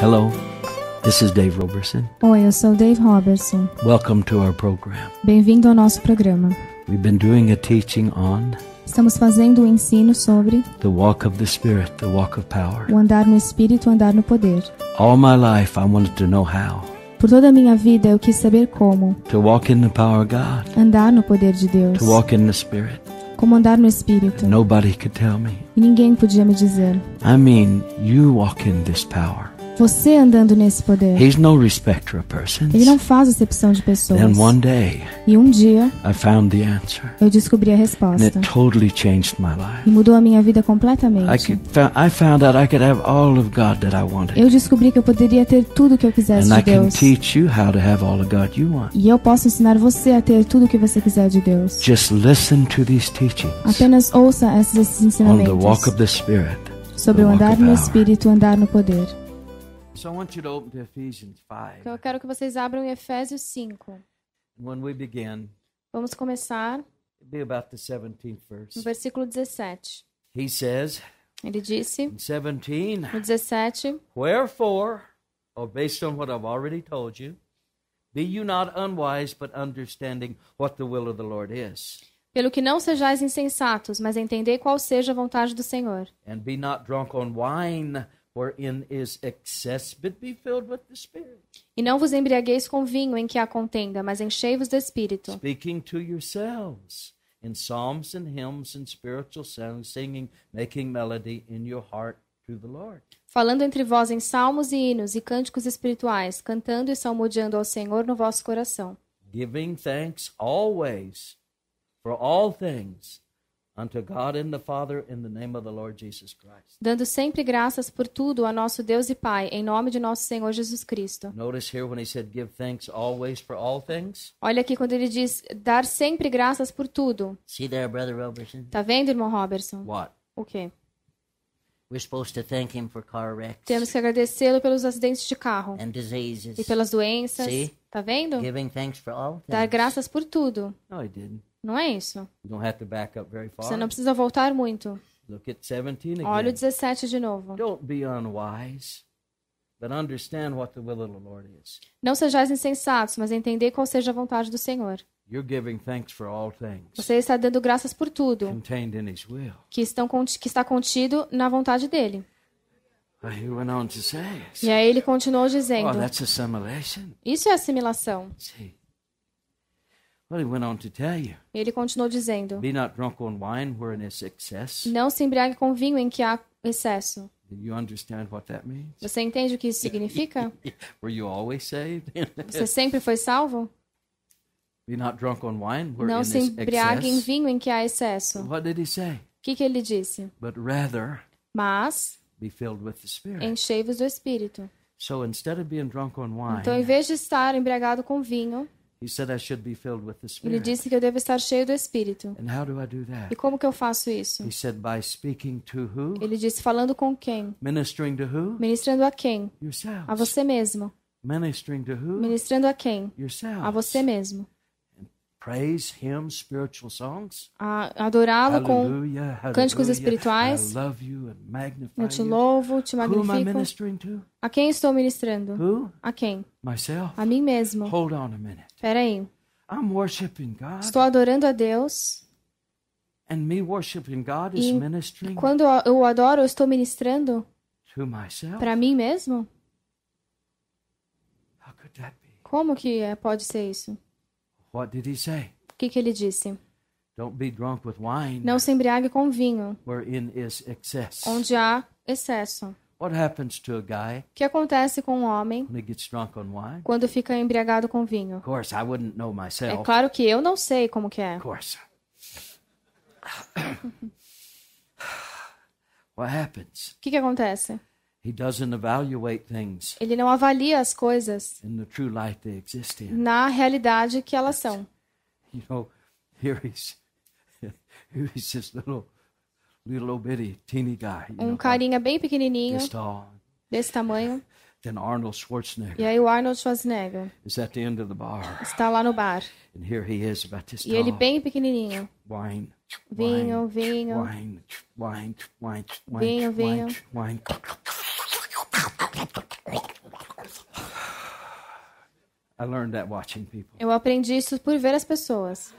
Hello, this is Dave Roberson. Oi, eu sou Dave Roberson. Welcome to our program. Bem-vindo ao nosso programa. We've been doing a teaching on Estamos fazendo o um ensino sobre the walk of the spirit, the walk of power. O andar no espírito, o andar no poder. All my life I wanted to know how. Por toda a minha vida eu quis saber como. To walk in the power of God. Andar no poder de Deus. To walk in the spirit como andar no espírito. Nobody could tell me. E ninguém podia me dizer. I mean, you walk in this power. Você andando nesse poder. He's no respecter of persons. Ele não faz acepção de pessoas. one day, e um dia, I found the answer. Eu descobri a resposta. it totally changed my life. E mudou a minha vida completamente. Eu descobri que eu poderia ter tudo que eu quisesse de Deus. E eu posso ensinar você a ter tudo que você quiser de Deus. Just listen to these teachings. Apenas ouça esses ensinamentos. On the walk of the Spirit. Sobre o andar no espírito, andar no poder open to Ephesians 5. Então, eu quero que vocês abram Efésios 5. When we begin, Vamos começar be about the 17th verse. no versículo 17. He says, Ele disse, 17, no 17, Wherefore, or based on what I've already told you, be you not unwise, but understanding what the will of the Lord is. Pelo que não sejais insensatos, mas entendei qual seja a vontade do Senhor. And be not drunk on wine, e não vos embriagueis com vinho em que há contenda, mas enchei-vos do Espírito. Speaking to yourselves in psalms and hymns and spiritual songs, singing, making melody in your heart to the Lord. Falando entre vós em salmos e hinos e cânticos espirituais, cantando e salmodiando ao Senhor no vosso coração. Giving thanks always for all things unto God and the Father in the name of the Lord Jesus Christ. Dando sempre graças por tudo a nosso Deus e Pai, em nome de nosso Senhor Jesus Cristo. Notice here when he said give thanks always for all things. Olha aqui quando ele diz dar sempre graças por tudo. See there, brother Robertson? Tá vendo, irmão Robertson? What? O quê? We're supposed to thank him for car wrecks Temos que agradecê-lo pelos acidentes de carro and diseases. e pelas doenças. See? Tá vendo? Giving thanks for all things. Dar graças por tudo. No, he didn't. Não é isso? Você não precisa voltar muito. Olha o 17 de novo. Não sejais insensatos, mas entendei qual seja a vontade do Senhor. Você está dando graças por tudo que, estão, que está contido na vontade dele. E aí ele continuou dizendo: oh, Isso é assimilação. See, ele continuou dizendo: Não se embriague com vinho em que há excesso. Você entende o que isso significa? Você sempre foi salvo? Não se embriague em vinho em que há excesso. O que, que ele disse? Mas enchei-vos do Espírito. Então, em vez de estar embriagado com vinho, ele disse que eu devo estar cheio do Espírito. E como que eu faço isso? Ele disse falando com quem? Ministrando a quem? A você mesmo. Ministrando a quem? A você mesmo. Praise him, spiritual songs. Adorá-lo com cânticos espirituais. I love you and magnify eu te louvo, te magnifico. A quem estou ministrando? Who? A quem? Myself. A mim mesmo. Hold on a minute. Espera aí. Estou adorando a Deus. e quando eu adoro, eu estou ministrando para mim mesmo? Como que é, pode ser isso? O que, que ele disse? Não se embriague com vinho, onde há excesso. O que acontece com um homem quando fica embriagado com vinho? É claro que eu não sei como que é. O que, acontece? Ele não avalia as coisas na realidade que elas são. Você sabe, aqui está. Ele está um carinha bem pequenininho, desse tamanho. Arnold Schwarzenegger. E aí o Arnold Schwarzenegger is at the end of the bar. está lá no bar. And here he is about this e ele bem pequenininho. Wine, vinho, vinho. Wine, wine, wine, Wine. Eu aprendi isso por ver as pessoas.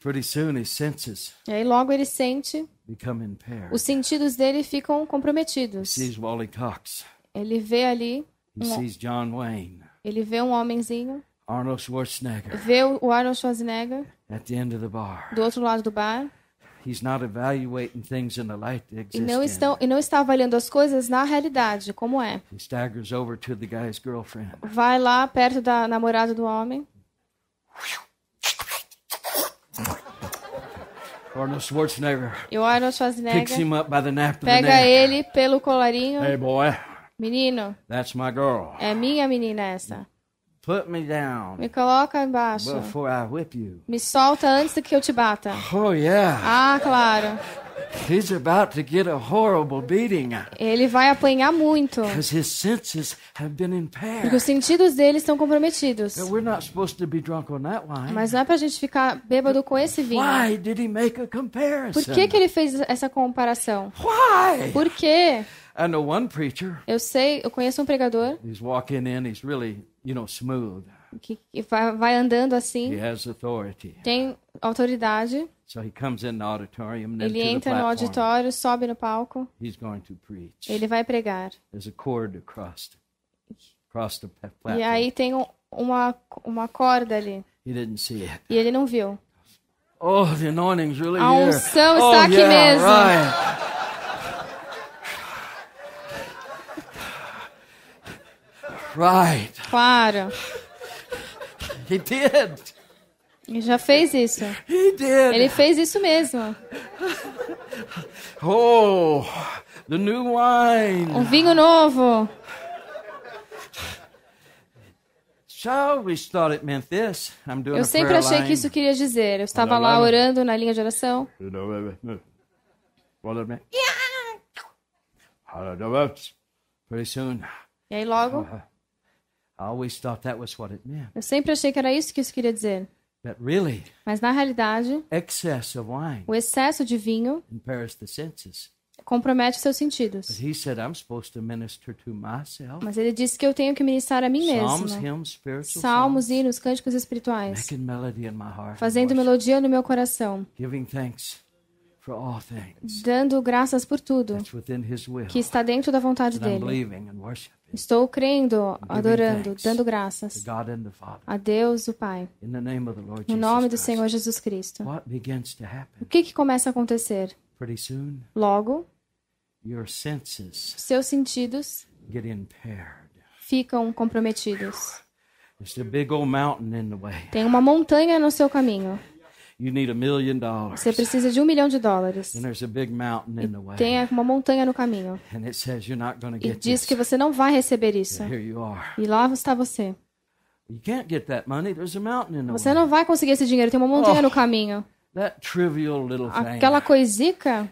Pretty soon senses e aí logo ele sente become impaired. os sentidos dele ficam comprometidos. He sees Wally Cox. Ele vê ali He um, sees John Wayne. Ele vê um homenzinho. Arnold Schwarzenegger. Vê o Arnold Schwarzenegger. At the end of the bar. Do outro lado do bar. He's not evaluating things in the light they exist e não estão e não está avaliando as coisas na realidade como é. He staggers over to the guy's girlfriend. Vai lá perto da namorada do homem. Arnold Schwarzenegger. E o Arnold Schwarzenegger picks him up by the nape pega the ele pelo colarinho. Hey boy. Menino. That's my girl. É minha menina essa. Put me down. Me coloca embaixo. Before I whip you. Me solta antes que eu te bata. Oh yeah. Ah, claro. He's about to get a horrible beating. Ele vai apanhar muito. his senses have been impaired. Porque os sentidos dele estão comprometidos. We're not supposed to be drunk on that wine. Mas não é para a gente ficar bêbado com esse vinho. Why did he make a comparison? Por que, que ele fez essa comparação? Why? Por quê? I know one preacher. Eu sei, eu conheço um pregador. He's walking in, he's really, you know, smooth que, vai, andando assim. Tem autoridade. So Ele entra no auditório, sobe no palco. Ele vai pregar. Across, across e aí tem uma, uma corda ali. E ele não viu. Oh, the anointing's really A unção here. Oh, está oh, aqui yeah, mesmo. Right. Right. Claro. He did. Ele já fez isso. He did. Ele fez isso mesmo. Oh, the new wine. Um vinho novo. Eu sempre achei que isso queria dizer. Eu estava lá orando na linha de oração. E aí logo. Uh-huh. Eu sempre achei que era isso que isso queria dizer. Mas na realidade, o excesso de vinho compromete seus sentidos. Mas ele disse que eu tenho que ministrar a mim mesmo. Salmos, hinos, cânticos espirituais. Fazendo melodia no meu coração. Giving thanks dando graças por tudo que está dentro da vontade dele. Estou crendo, adorando, dando graças a Deus, o Pai, no nome do Senhor Jesus Cristo. O que, que começa a acontecer? Logo, seus sentidos ficam comprometidos. Tem uma montanha no seu caminho. Você precisa de um milhão de dólares. E tem uma montanha no caminho. E diz que você não vai receber isso. E lá está você. Você não vai conseguir esse dinheiro, tem uma montanha no oh, caminho. Aquela coisica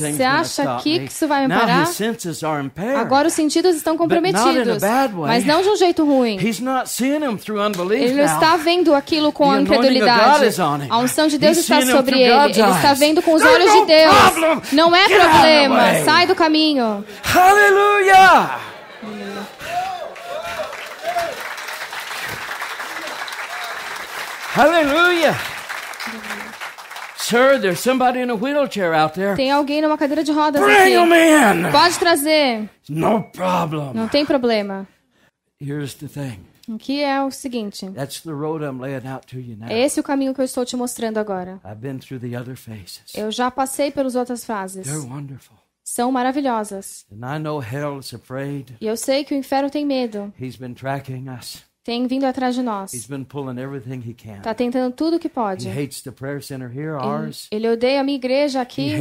você acha que isso vai me parar? Agora os sentidos estão comprometidos, mas não de um jeito ruim. Ele não está vendo aquilo com a incredulidade. A unção de Deus está sobre ele. Ele está vendo com os olhos de Deus. Não é problema. Sai do caminho. Aleluia! Aleluia! Sir, there's somebody in a wheelchair out there. Tem alguém numa cadeira de rodas Bring aqui. Pode trazer. No problem. Não tem problema. Here's the thing. é o seguinte. That's the road I'm laying out to you now. Esse é o caminho que eu estou te mostrando agora. I've been through the other phases. Eu já passei pelas outras fases. They're wonderful são maravilhosas. E eu sei que o inferno tem medo tem vindo atrás de nós. Está tentando tudo o que pode. Ele odeia a minha igreja aqui.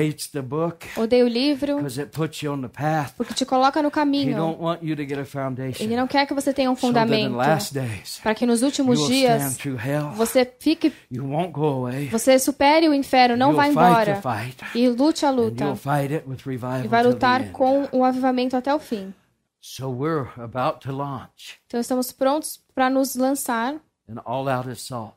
Odeia o livro. Porque te coloca no caminho. Ele não quer que você tenha um fundamento. Para que nos últimos dias você fique. Você supere o inferno, não vá embora. E lute a luta. E vai lutar com o avivamento até o fim. So we're about to launch. Então estamos prontos para nos lançar. And all out assault.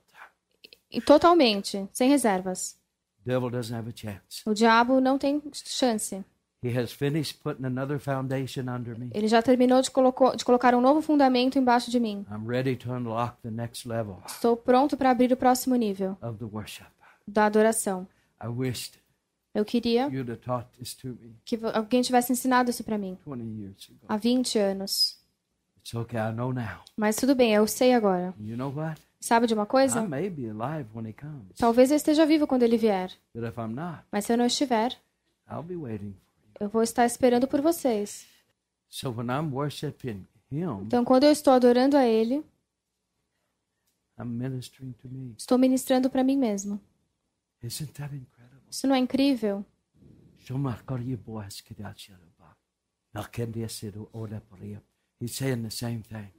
E totalmente, sem reservas. Devil doesn't have a chance. O diabo não tem chance. He has finished putting another foundation under me. Ele já terminou de, colocou, de colocar um novo fundamento embaixo de mim. I'm ready to unlock the next level Estou pronto para abrir o próximo nível of the worship. da adoração. I wished eu queria que alguém tivesse ensinado isso para mim há 20 anos. Mas tudo bem, eu sei agora. Sabe de uma coisa? Talvez eu esteja vivo quando ele vier. Mas se eu não estiver, eu vou estar esperando por vocês. Então, quando eu estou adorando a Ele, estou ministrando para mim mesmo. Isso não é incrível?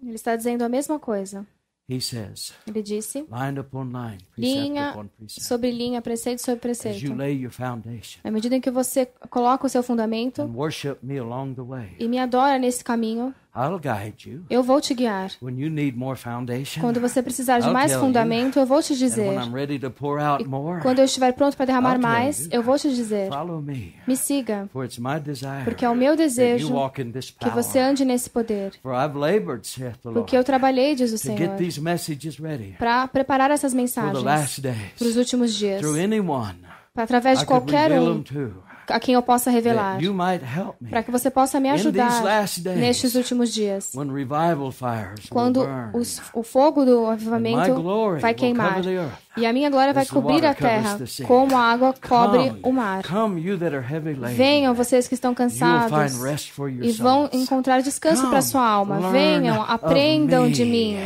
Ele está dizendo a mesma coisa. Ele disse: linha sobre linha, preceito sobre preceito. À medida em que você coloca o seu fundamento e me adora nesse caminho, eu vou te guiar. Quando você precisar de mais fundamento, eu vou te dizer. E quando eu estiver pronto para derramar mais, eu vou te dizer. Me siga. Porque é o meu desejo que você ande nesse poder. Porque eu trabalhei, diz o Senhor, para preparar essas mensagens para os últimos dias. Através de qualquer um, a quem eu possa revelar, para que você possa me ajudar nestes últimos dias, quando os, o fogo do avivamento vai queimar e a minha glória vai cobrir a terra como a água cobre o mar. Venham vocês que estão cansados e vão encontrar descanso para sua alma. Venham, aprendam de mim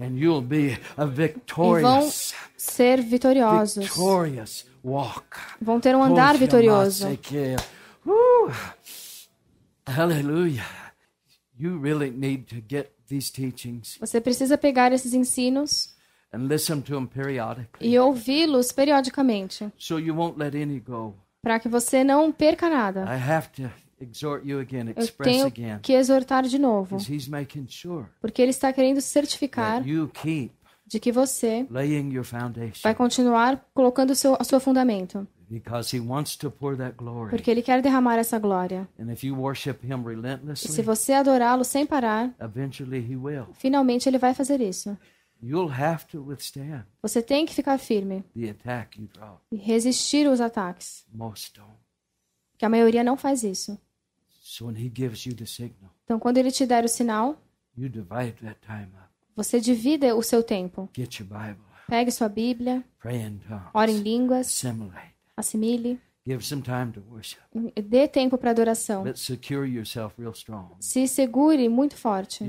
e vão ser vitoriosos. Vão ter um andar vitorioso. É. Uh, Aleluia. You really need to get these teachings. Você precisa pegar esses ensinos and listen to them periodically. e ouvi-los periodicamente. So you won't let any go. Para que você não perca nada. I have to exhort you again, express Eu tenho que exortar de novo. Because he's making sure porque ele está querendo certificar that you keep de que você vai continuar colocando seu, o seu fundamento. Porque ele quer derramar essa glória. E se você adorá-lo sem parar, finalmente ele vai fazer isso. Você tem que ficar firme e resistir aos ataques. Que a maioria não faz isso. Então, quando ele te der o sinal, você divide. Você divida o seu tempo. Pegue sua Bíblia. Ore em línguas. Assimile. Dê tempo para adoração. Se segure muito forte.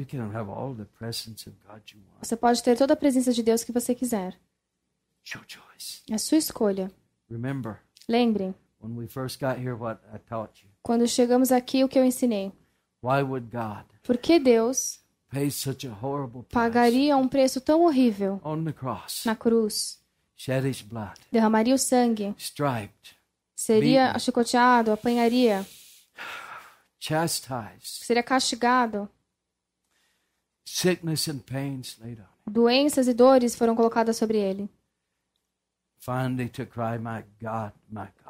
Você pode ter toda a presença de Deus que você quiser. É sua escolha. Lembrem. Quando chegamos aqui, o que eu ensinei? Por que Deus pagaria um preço tão horrível na cruz. Derramaria o sangue. Seria chicoteado, apanharia. Seria castigado. Doenças e dores foram colocadas sobre ele.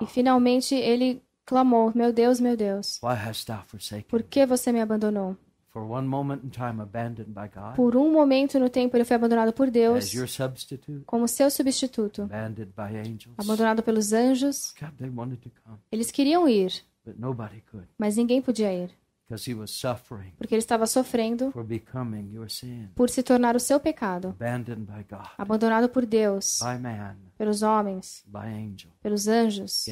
E finalmente ele clamou: Meu Deus, meu Deus, por que você me abandonou? Por um momento no tempo ele foi abandonado por Deus como seu substituto, abandonado pelos anjos. Eles queriam ir, mas ninguém podia ir. Porque ele estava sofrendo por se tornar o seu pecado, abandonado por Deus, pelos homens, pelos anjos.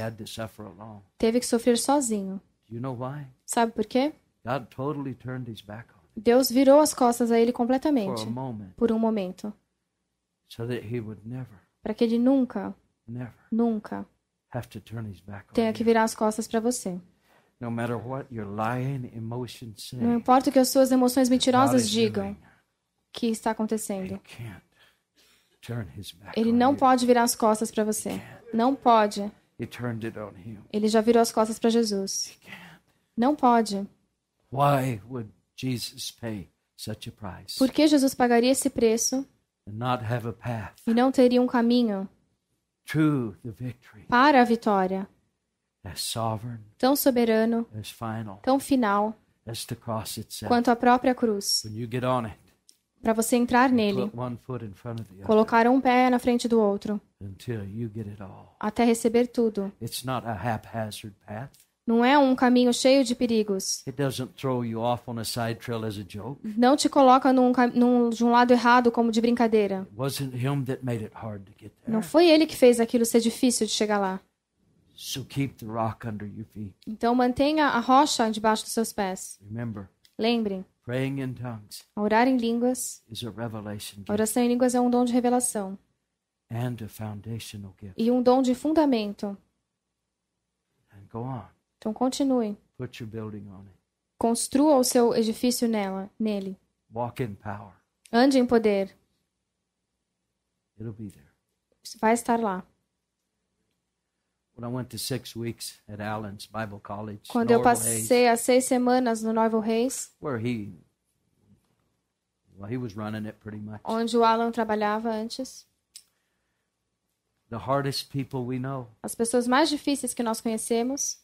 Teve que sofrer sozinho. Sabe por quê? Deus virou as costas a ele completamente por um momento. Para que ele nunca, nunca tenha que virar as costas para você. Não importa o que as suas emoções mentirosas digam que está acontecendo. Ele não pode virar as costas para você. Não pode. Ele já virou as costas para Jesus. Não pode. Why would Jesus pay such a price? Por que Jesus pagaria esse preço? And not have a path E não teria um caminho to the victory, para a vitória as sovereign, tão soberano, as final, tão final as the cross itself. quanto a própria cruz. When you get on it, para você entrar nele, colocar um pé na frente do outro, até receber tudo. Não é um caminho cheio de perigos. Não te coloca num, num, de um lado errado como de brincadeira. Não foi ele que fez aquilo ser difícil de chegar lá. Então mantenha a rocha debaixo dos seus pés. Lembre. Orar em línguas. oração em línguas é um dom de revelação. E um dom de fundamento. E go on. Então continue. Put your building on it. Construa o seu edifício nela, nele. Walk in power. Ande em poder. It'll be there. Vai estar lá. Quando eu passei as seis semanas no Novo Reis, onde o Alan trabalhava antes, as pessoas mais difíceis que nós conhecemos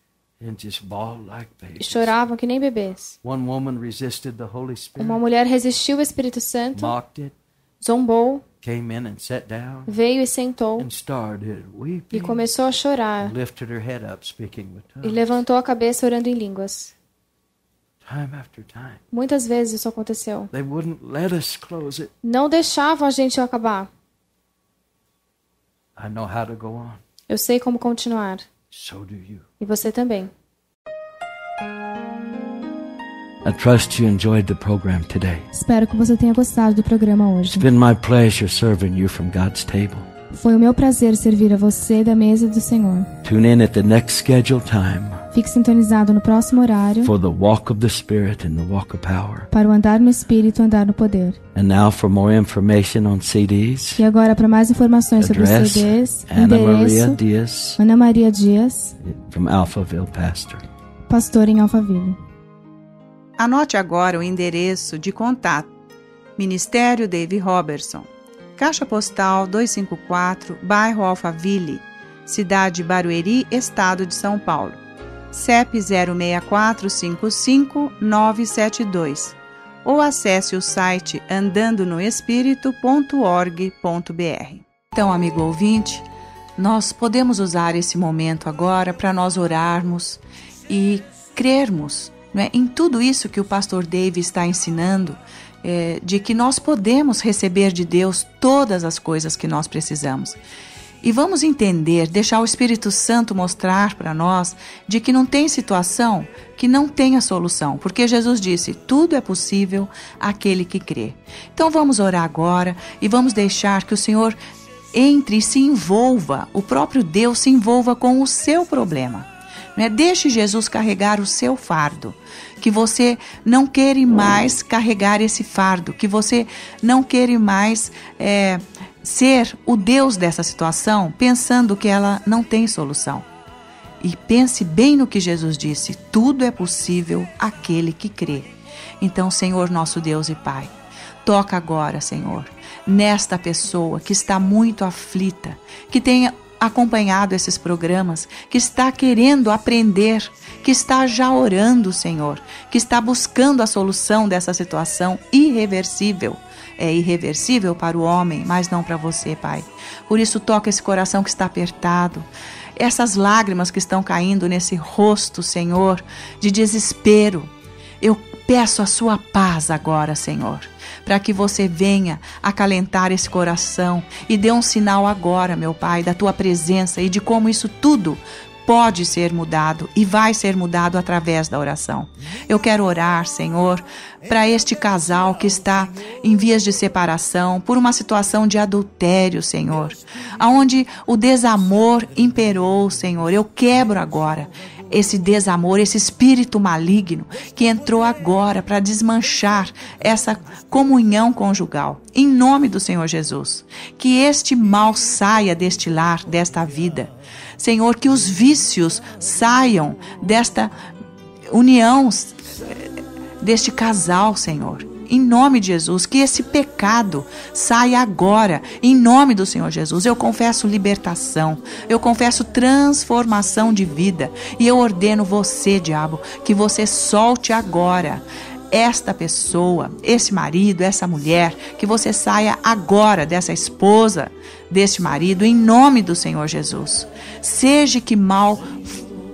E choravam que nem bebês. Uma mulher resistiu o Espírito Santo, zombou, veio e sentou e começou a chorar e levantou a cabeça orando em línguas. Muitas vezes isso aconteceu. Não deixavam a gente acabar. Eu sei como continuar. So do you. E você também. I trust you enjoyed the program today. Espero que você tenha gostado do programa hoje. It's been my pleasure serving you from God's table. Foi o meu prazer servir a você da mesa do Senhor. Tune in at the next scheduled time. Fique sintonizado no próximo horário para o andar no Espírito e andar no poder. CDs, e agora para mais informações sobre CDs, Ana Maria Dias, Ana Maria Dias from Alphaville, pastor. pastor em Alphaville. Anote agora o endereço de contato Ministério Dave Robertson Caixa Postal 254, bairro Alphaville, cidade Barueri, estado de São Paulo. CEP 064-55972 ou acesse o site andandonoespírito.org.br. Então, amigo ouvinte, nós podemos usar esse momento agora para nós orarmos e crermos né, em tudo isso que o pastor Dave está ensinando, é, de que nós podemos receber de Deus todas as coisas que nós precisamos. E vamos entender, deixar o Espírito Santo mostrar para nós de que não tem situação que não tenha solução, porque Jesus disse: tudo é possível àquele que crê. Então vamos orar agora e vamos deixar que o Senhor entre e se envolva, o próprio Deus se envolva com o seu problema. Né? Deixe Jesus carregar o seu fardo. Que você não queira mais carregar esse fardo. Que você não queira mais é, ser o Deus dessa situação pensando que ela não tem solução. E pense bem no que Jesus disse: tudo é possível aquele que crê. Então, Senhor nosso Deus e Pai, toca agora, Senhor, nesta pessoa que está muito aflita, que tem acompanhado esses programas, que está querendo aprender, que está já orando, Senhor, que está buscando a solução dessa situação irreversível é irreversível para o homem, mas não para você, Pai. Por isso, toca esse coração que está apertado, essas lágrimas que estão caindo nesse rosto, Senhor, de desespero. Eu peço a sua paz agora, Senhor, para que você venha acalentar esse coração e dê um sinal agora, meu Pai, da tua presença e de como isso tudo pode ser mudado e vai ser mudado através da oração. Eu quero orar, Senhor, para este casal que está em vias de separação por uma situação de adultério, Senhor, aonde o desamor imperou, Senhor. Eu quebro agora esse desamor, esse espírito maligno que entrou agora para desmanchar essa comunhão conjugal. Em nome do Senhor Jesus, que este mal saia deste lar, desta vida. Senhor, que os vícios saiam desta união, eh, deste casal, Senhor em nome de Jesus. Que esse pecado saia agora, em nome do Senhor Jesus. Eu confesso libertação, eu confesso transformação de vida. E eu ordeno você, diabo, que você solte agora esta pessoa, esse marido, essa mulher, que você saia agora dessa esposa, deste marido, em nome do Senhor Jesus. Seja que mal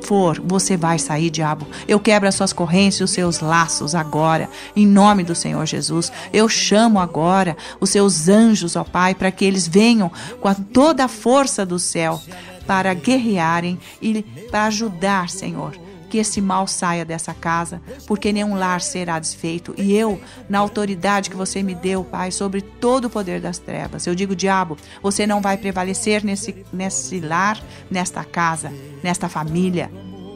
for, você vai sair, diabo. Eu quebro as suas correntes e os seus laços agora, em nome do Senhor Jesus. Eu chamo agora os seus anjos, ó Pai, para que eles venham com a, toda a força do céu para guerrearem e para ajudar, Senhor que esse mal saia dessa casa, porque nenhum lar será desfeito. E eu, na autoridade que você me deu, Pai, sobre todo o poder das trevas, eu digo, diabo, você não vai prevalecer nesse, nesse lar, nesta casa, nesta família,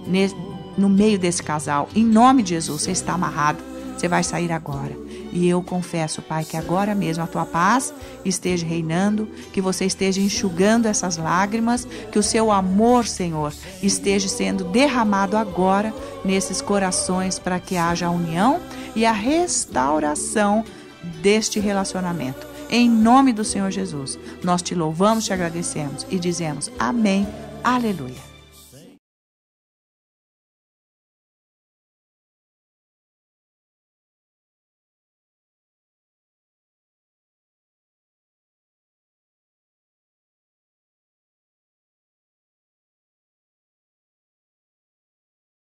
ne, no meio desse casal. Em nome de Jesus, você está amarrado. Você vai sair agora. E eu confesso, Pai, que agora mesmo a tua paz esteja reinando, que você esteja enxugando essas lágrimas, que o seu amor, Senhor, esteja sendo derramado agora nesses corações para que haja a união e a restauração deste relacionamento. Em nome do Senhor Jesus, nós te louvamos, te agradecemos e dizemos amém, aleluia.